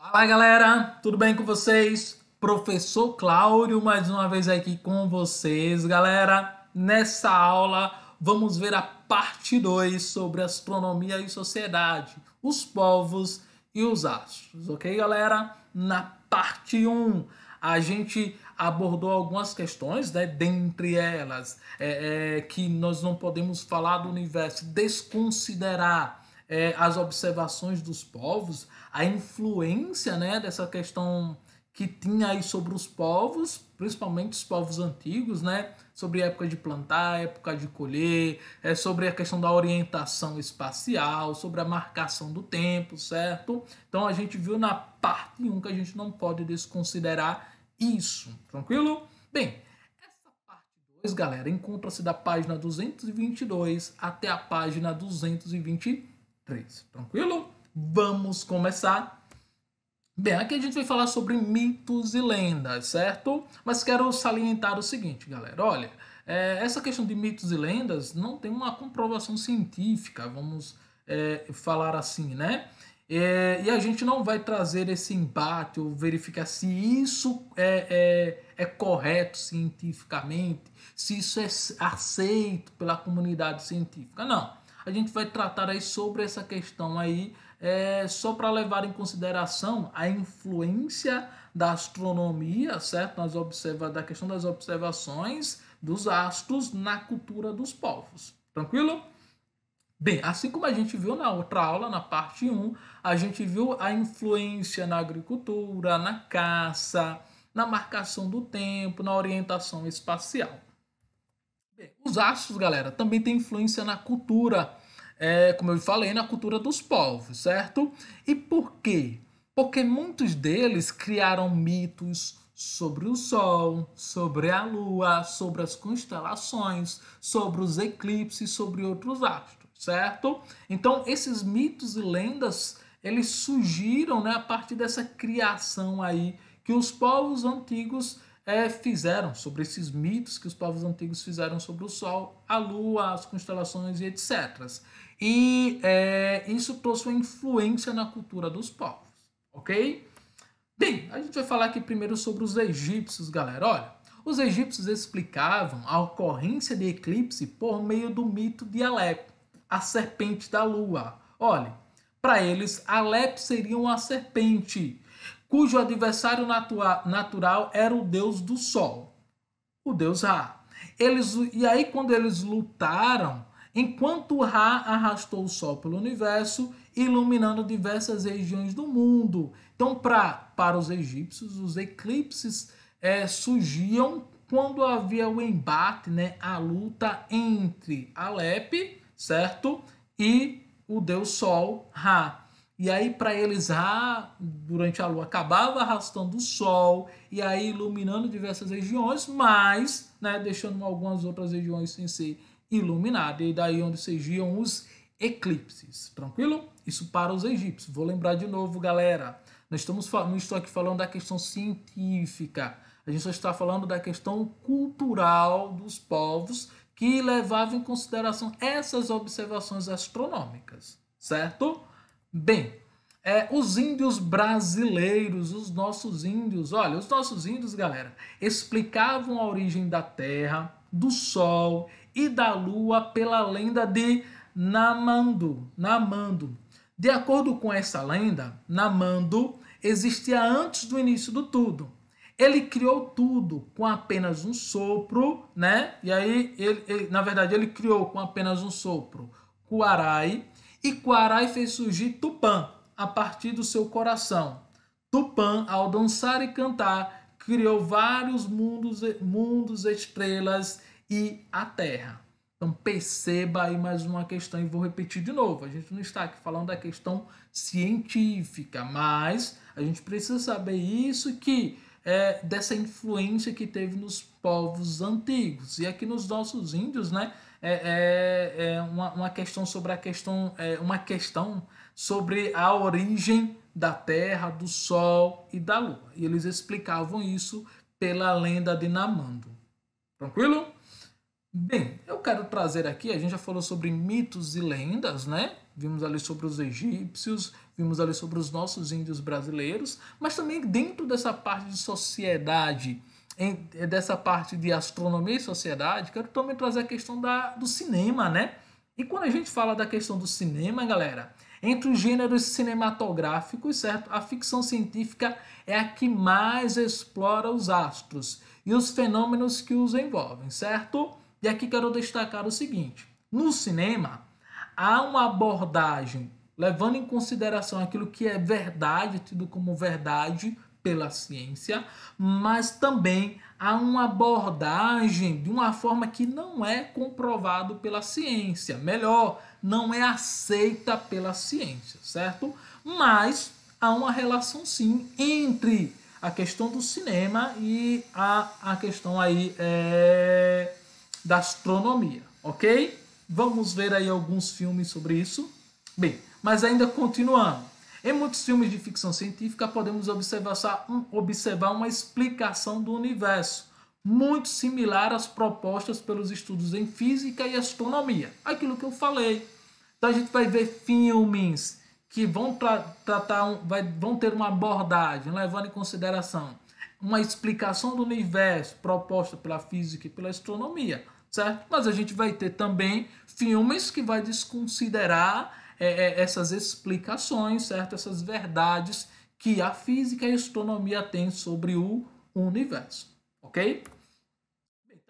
Fala galera, tudo bem com vocês? Professor Cláudio, mais uma vez aqui com vocês. Galera, nessa aula vamos ver a parte 2 sobre astronomia e sociedade, os povos e os astros, ok galera? Na parte 1, um, a gente abordou algumas questões, né? dentre elas, é, é, que nós não podemos falar do universo, desconsiderar é, as observações dos povos, a influência né, dessa questão que tinha aí sobre os povos, principalmente os povos antigos, né? sobre época de plantar, época de colher, é sobre a questão da orientação espacial, sobre a marcação do tempo, certo? Então a gente viu na parte 1 que a gente não pode desconsiderar isso, tranquilo? Bem, essa parte 2, galera, encontra-se da página 222 até a página 223, tranquilo? Vamos começar Bem, aqui a gente vai falar sobre mitos e lendas, certo? Mas quero salientar o seguinte, galera. Olha, é, essa questão de mitos e lendas não tem uma comprovação científica, vamos é, falar assim, né? É, e a gente não vai trazer esse embate ou verificar se isso é, é, é correto cientificamente, se isso é aceito pela comunidade científica. Não. A gente vai tratar aí sobre essa questão aí é, só para levar em consideração a influência da astronomia, certo? Nós observa da questão das observações dos astros na cultura dos povos. Tranquilo? Bem, assim como a gente viu na outra aula, na parte 1, a gente viu a influência na agricultura, na caça, na marcação do tempo, na orientação espacial. Bem, os astros, galera, também têm influência na cultura é, como eu falei, na cultura dos povos, certo? E por quê? Porque muitos deles criaram mitos sobre o Sol, sobre a Lua, sobre as constelações, sobre os eclipses, sobre outros astros, certo? Então, esses mitos e lendas, eles surgiram né, a partir dessa criação aí que os povos antigos é, fizeram, sobre esses mitos que os povos antigos fizeram sobre o Sol, a Lua, as constelações e etc. E é, isso trouxe uma influência na cultura dos povos, ok? Bem, a gente vai falar aqui primeiro sobre os egípcios, galera. Olha, os egípcios explicavam a ocorrência de eclipse por meio do mito de Alep, a serpente da Lua. Olha, para eles, Alep seria uma serpente cujo adversário natua, natural era o deus do sol, o deus Ra. Eles, e aí, quando eles lutaram, enquanto Ra arrastou o sol pelo universo, iluminando diversas regiões do mundo. Então, pra, para os egípcios, os eclipses é, surgiam quando havia o embate, né, a luta entre Alep, certo? E o deus Sol, Ra. E aí, para eles, Ra, durante a lua, acabava arrastando o sol e aí iluminando diversas regiões, mas né, deixando algumas outras regiões sem ser iluminada. E daí onde surgiam os eclipses. Tranquilo? Isso para os egípcios. Vou lembrar de novo, galera. Nós estamos não estou aqui falando da questão científica. A gente só está falando da questão cultural dos povos que levavam em consideração essas observações astronômicas, certo? Bem, é, os índios brasileiros, os nossos índios, olha, os nossos índios, galera, explicavam a origem da terra, do sol e da lua pela lenda de Namando. Namando. De acordo com essa lenda, Namando existia antes do início do tudo. Ele criou tudo com apenas um sopro, né? E aí, ele, ele na verdade, ele criou com apenas um sopro Kuarai, e Quarai fez surgir Tupã a partir do seu coração. Tupã, ao dançar e cantar, criou vários mundos, mundos estrelas e a terra. Então perceba aí mais uma questão e vou repetir de novo. A gente não está aqui falando da questão científica, mas a gente precisa saber isso que é, dessa influência que teve nos povos antigos. E aqui nos nossos índios, né? É, é, é, uma, uma questão sobre a questão, é, uma questão sobre a origem da Terra, do Sol e da Lua. E eles explicavam isso pela lenda de Namando. Tranquilo? Bem, eu quero trazer aqui, a gente já falou sobre mitos e lendas, né? Vimos ali sobre os egípcios, vimos ali sobre os nossos índios brasileiros, mas também dentro dessa parte de sociedade em, é dessa parte de astronomia e sociedade, quero também trazer a questão da, do cinema, né? E quando a gente fala da questão do cinema, galera, entre os gêneros cinematográficos, certo? A ficção científica é a que mais explora os astros e os fenômenos que os envolvem, certo? E aqui quero destacar o seguinte: no cinema, há uma abordagem levando em consideração aquilo que é verdade, tido como verdade, pela ciência, mas também há uma abordagem de uma forma que não é comprovado pela ciência, melhor, não é aceita pela ciência, certo? Mas há uma relação sim entre a questão do cinema e a, a questão aí é, da astronomia, ok? Vamos ver aí alguns filmes sobre isso. Bem, mas ainda continuando. Em muitos filmes de ficção científica, podemos observar, uma explicação do universo, muito similar às propostas pelos estudos em física e astronomia. Aquilo que eu falei. Então a gente vai ver filmes que vão, tra tratar um, vai, vão ter uma abordagem, levando em consideração uma explicação do universo proposta pela física e pela astronomia, certo? Mas a gente vai ter também filmes que vai desconsiderar é, é, essas explicações, certo? essas verdades que a física e a astronomia têm sobre o universo, ok?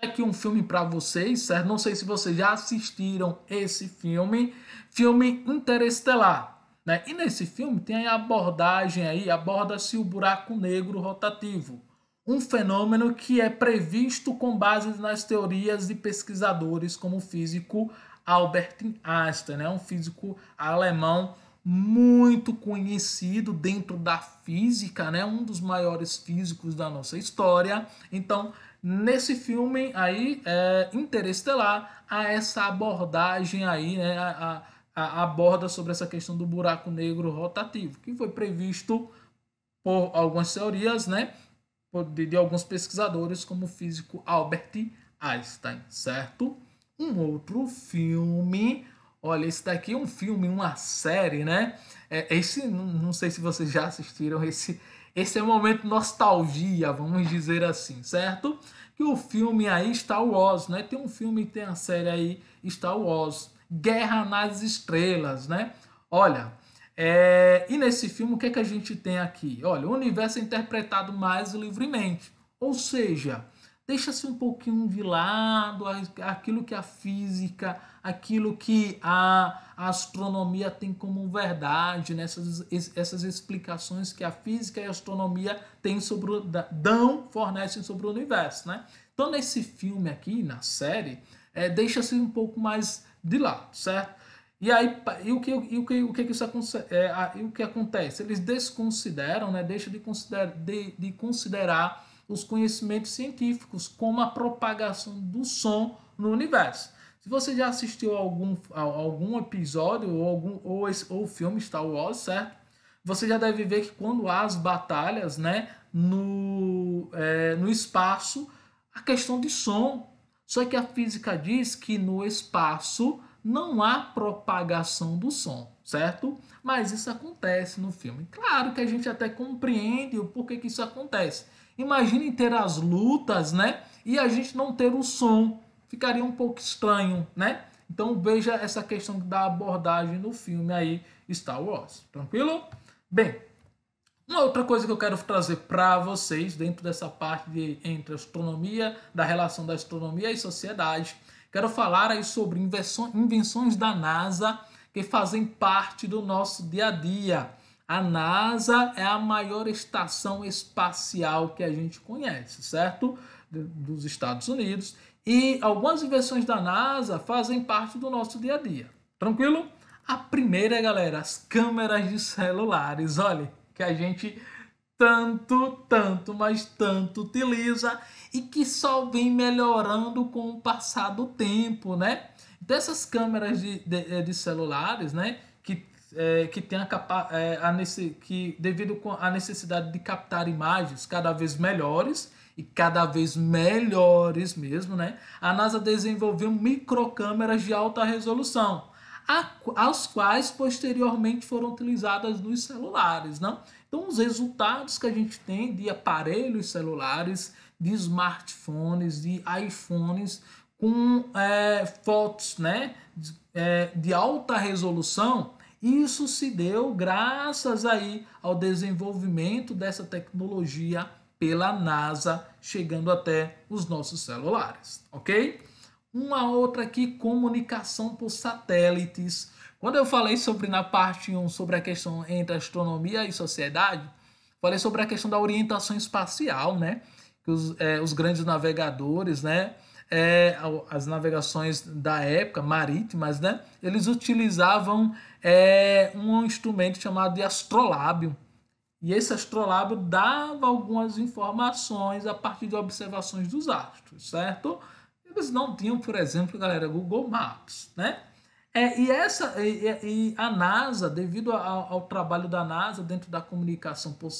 Tá aqui um filme para vocês, certo? Não sei se vocês já assistiram esse filme, filme Interestelar. Né? E nesse filme tem a abordagem aí, aborda-se o buraco negro rotativo, um fenômeno que é previsto com base nas teorias de pesquisadores como o físico Albert Einstein, né? um físico alemão muito conhecido dentro da física, né? um dos maiores físicos da nossa história. Então, nesse filme aí, é, Interestelar, há essa abordagem aí, né? A, a, aborda sobre essa questão do buraco negro rotativo, que foi previsto por algumas teorias, né? De, de alguns pesquisadores, como o físico Albert Einstein, certo? um outro filme. Olha, esse daqui é um filme, uma série, né? É, esse, não sei se vocês já assistiram, esse, esse é o momento nostalgia, vamos dizer assim, certo? Que o filme aí, Star Wars, né? Tem um filme, tem a série aí, Star Wars, Guerra nas Estrelas, né? Olha, é... e nesse filme o que, é que a gente tem aqui? Olha, o universo é interpretado mais livremente, ou seja, deixa-se um pouquinho de lado aquilo que a física, aquilo que a, astronomia tem como verdade, nessas né? essas explicações que a física e a astronomia têm sobre dão, fornecem sobre o universo, né? Então nesse filme aqui, na série, é, deixa-se um pouco mais de lado, certo? E aí, e o que, e o que, o que isso é, e o que acontece? Eles desconsideram, né? Deixa de, considerar de, de considerar os conhecimentos científicos, como a propagação do som no universo. Se você já assistiu algum, algum episódio ou, algum, ou, esse, ou filme Star Wars, certo? Você já deve ver que quando há as batalhas né, no, é, no espaço, a questão de som. Só que a física diz que no espaço não há propagação do som certo? Mas isso acontece no filme. Claro que a gente até compreende o porquê que isso acontece. Imaginem ter as lutas, né? E a gente não ter o som. Ficaria um pouco estranho, né? Então veja essa questão da abordagem no filme aí, Star Wars. Tranquilo? Bem, uma outra coisa que eu quero trazer para vocês dentro dessa parte de, entre astronomia, da relação da astronomia e sociedade, quero falar aí sobre invenções da NASA que fazem parte do nosso dia a dia. A NASA é a maior estação espacial que a gente conhece, certo? Dos Estados Unidos. E algumas invenções da NASA fazem parte do nosso dia a dia. Tranquilo? A primeira, galera, as câmeras de celulares. Olha, que a gente tanto, tanto, mas tanto utiliza e que só vem melhorando com o passar do tempo, né? Então essas câmeras de, de, eh, de celulares, né, que, é, que tem a, capa, é, a nesse, que devido à necessidade de captar imagens cada vez melhores e cada vez melhores mesmo, né, a NASA desenvolveu microcâmeras de alta resolução, a, as quais posteriormente foram utilizadas nos celulares, não? Então os resultados que a gente tem de aparelhos celulares, de smartphones, de iPhones com é, fotos né, de, é, de alta resolução. Isso se deu graças aí ao desenvolvimento dessa tecnologia pela NASA, chegando até os nossos celulares, ok? Uma outra aqui, comunicação por satélites. Quando eu falei sobre na parte 1 sobre a questão entre astronomia e sociedade, falei sobre a questão da orientação espacial, né? Que os, é, os grandes navegadores, né? é, as navegações da época, marítimas, né? Eles utilizavam é, um instrumento chamado de astrolábio. E esse astrolábio dava algumas informações a partir de observações dos astros, certo? Eles não tinham, por exemplo, galera, Google Maps, né? É, e, essa, e, e a NASA, devido ao, ao, trabalho da NASA dentro da comunicação por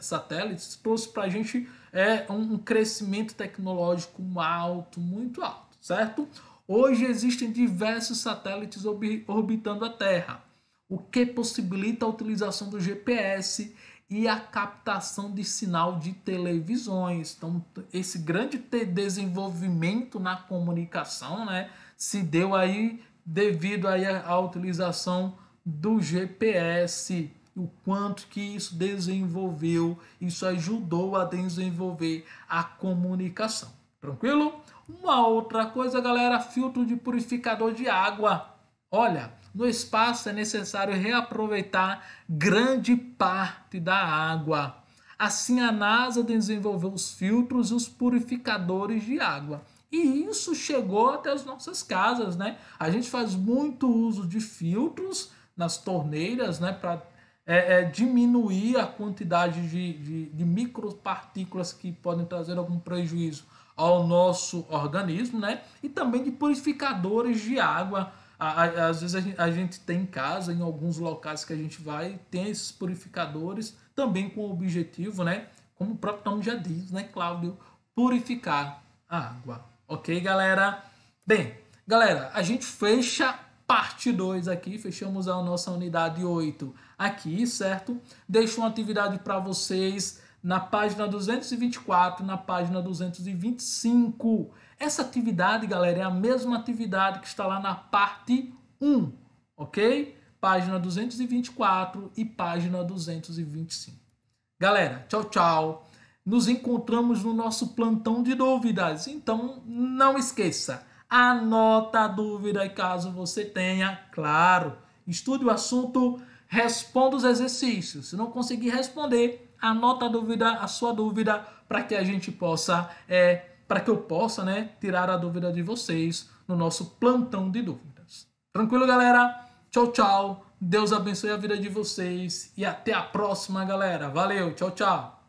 satélites, trouxe para a gente é um crescimento tecnológico alto, muito alto, certo? Hoje existem diversos satélites orbitando a Terra, o que possibilita a utilização do GPS e a captação de sinal de televisões. Então, esse grande desenvolvimento na comunicação né, se deu aí devido aí à utilização do GPS o quanto que isso desenvolveu, isso ajudou a desenvolver a comunicação. Tranquilo? Uma outra coisa, galera, filtro de purificador de água. Olha, no espaço é necessário reaproveitar grande parte da água. Assim, a NASA desenvolveu os filtros e os purificadores de água. E isso chegou até as nossas casas, né? A gente faz muito uso de filtros nas torneiras, né, para é, é, diminuir a quantidade de, de, de micropartículas que podem trazer algum prejuízo ao nosso organismo, né? E também de purificadores de água. Às vezes a gente, a gente tem em casa, em alguns locais que a gente vai, tem esses purificadores, também com o objetivo, né? Como o próprio nome já diz, né, Cláudio? Purificar a água. Ok, galera? Bem, galera, a gente fecha parte 2 aqui, fechamos a nossa unidade 8 aqui, certo? Deixo uma atividade para vocês na página 224 na página 225. Essa atividade, galera, é a mesma atividade que está lá na parte 1, ok? Página 224 e página 225. Galera, tchau, tchau. Nos encontramos no nosso plantão de dúvidas. Então, não esqueça Anota a dúvida caso você tenha, claro. Estude o assunto, responda os exercícios. Se não conseguir responder, anota a dúvida, a sua dúvida, para que a gente possa, é, para que eu possa, né, tirar a dúvida de vocês no nosso plantão de dúvidas. Tranquilo, galera? Tchau, tchau. Deus abençoe a vida de vocês e até a próxima, galera. Valeu, tchau, tchau.